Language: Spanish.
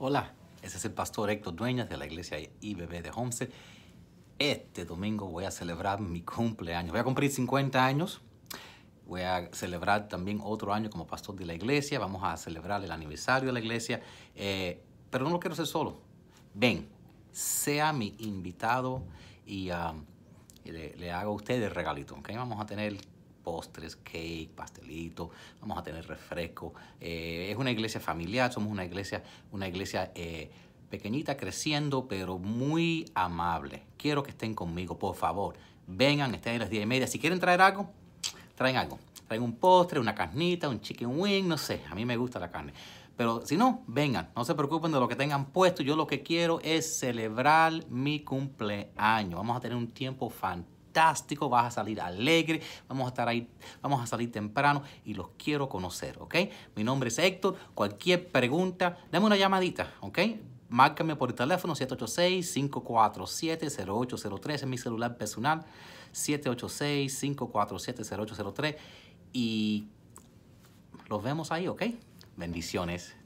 Hola, ese es el pastor Héctor Dueñas de la iglesia IBB de Homestead. Este domingo voy a celebrar mi cumpleaños. Voy a cumplir 50 años. Voy a celebrar también otro año como pastor de la iglesia. Vamos a celebrar el aniversario de la iglesia. Eh, pero no lo quiero hacer solo. Ven, sea mi invitado y ah, le, haga hago a ustedes el regalito. Vamos a tener postres, cake, pastelito, vamos a tener refresco. Eh, es una iglesia familiar, somos una iglesia, una iglesia eh, pequeñita, creciendo, pero muy amable. Quiero que estén conmigo, por favor. Vengan, estén a las 10 y media. Si quieren traer algo, traen algo. Traen un postre, una carnita, un chicken wing, no sé. A mí me gusta la carne. Pero si no, vengan, no se preocupen de lo que tengan puesto. Yo lo que quiero es celebrar mi cumpleaños. Vamos a tener un tiempo fantástico fantástico, vas a salir alegre, vamos a estar ahí, vamos a salir temprano y los quiero conocer, ¿ok? Mi nombre es Héctor, cualquier pregunta, dame una llamadita, ¿ok? Márcame por el teléfono 786-547-0803, es mi celular personal, 786-547-0803 y los vemos ahí, ¿ok? Bendiciones.